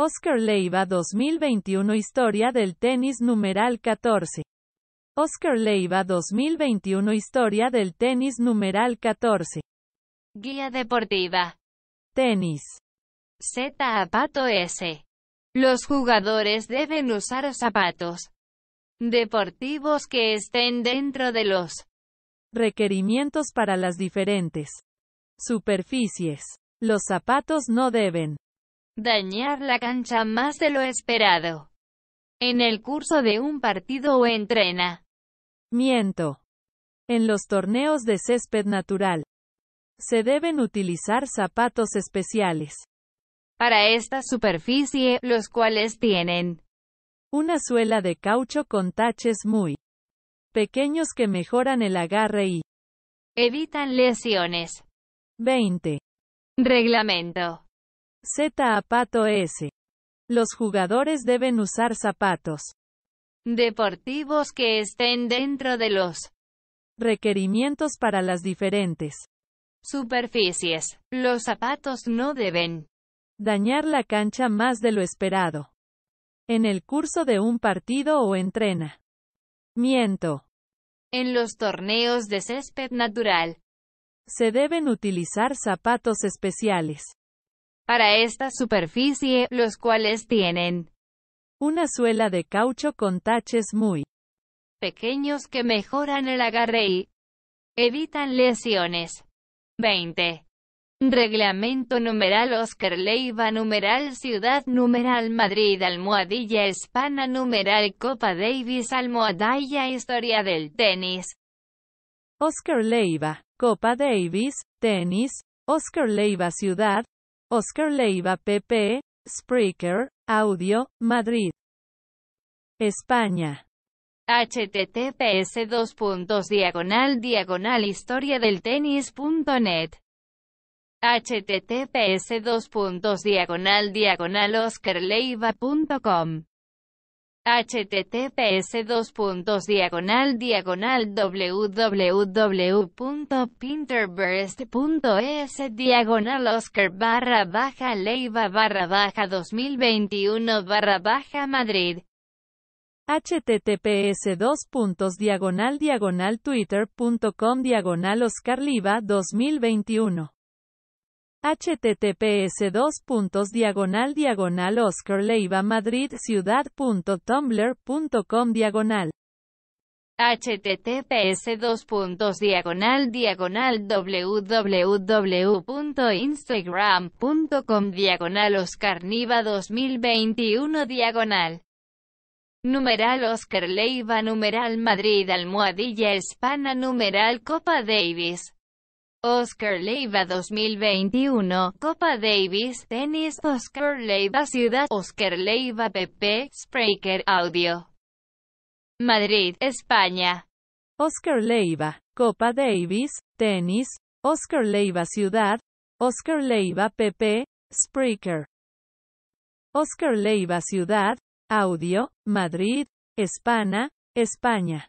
Oscar Leiva 2021 Historia del tenis numeral 14. Oscar Leiva 2021 Historia del tenis numeral 14. Guía deportiva. Tenis. Z zapato S. Los jugadores deben usar zapatos deportivos que estén dentro de los requerimientos para las diferentes superficies. Los zapatos no deben dañar la cancha más de lo esperado. En el curso de un partido o entrena. Miento. En los torneos de césped natural. Se deben utilizar zapatos especiales. Para esta superficie, los cuales tienen una suela de caucho con taches muy pequeños que mejoran el agarre y evitan lesiones. 20. Reglamento. Z Zapato S. Los jugadores deben usar zapatos deportivos que estén dentro de los requerimientos para las diferentes superficies. Los zapatos no deben dañar la cancha más de lo esperado. En el curso de un partido o entrena. Miento. En los torneos de césped natural. Se deben utilizar zapatos especiales para esta superficie, los cuales tienen una suela de caucho con taches muy pequeños que mejoran el agarre y evitan lesiones. 20. Reglamento numeral Oscar Leiva numeral Ciudad numeral Madrid almohadilla hispana numeral Copa Davis almohadilla Historia del tenis Oscar Leiva, Copa Davis, tenis, Oscar Leiva Ciudad, Oscar Leiva PP, Spreaker, Audio, Madrid. España. https 2 diagonal diagonal historia del tenis.net https 2 diagonal diagonal oscarleiva.com https dos diagonal diagonal www.pinterburst.es diagonal oscar barra baja leiva barra baja 2021 barra baja madrid https dos puntos diagonal diagonal twitter.com diagonal oscar 2021 https 2 puntos diagonal diagonal Oscar Leiva Madrid ciudad punto Tumblr punto com diagonal https 2 puntos diagonal diagonal www.instagram.com diagonal niva 2021 diagonal numeral Oscar Leiva numeral Madrid almohadilla hispana numeral Copa Davis Oscar Leiva 2021, Copa Davis, Tenis, Oscar Leiva Ciudad, Oscar Leiva PP, Spreaker Audio. Madrid, España. Oscar Leiva, Copa Davis, Tenis, Oscar Leiva Ciudad, Oscar Leiva PP, Spreaker. Oscar Leiva Ciudad, Audio, Madrid, España, España.